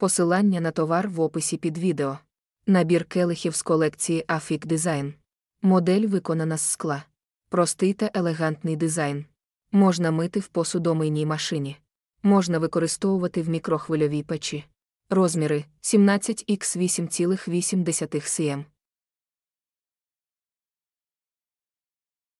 Посилання на товар в описі під відео. Набір келихів з колекції Афік Дизайн. Модель виконана з скла. Простий та елегантний дизайн. Можна мити в посудомийній машині. Можна використовувати в мікрохвильовій печі. Розміри 17х8,8 см.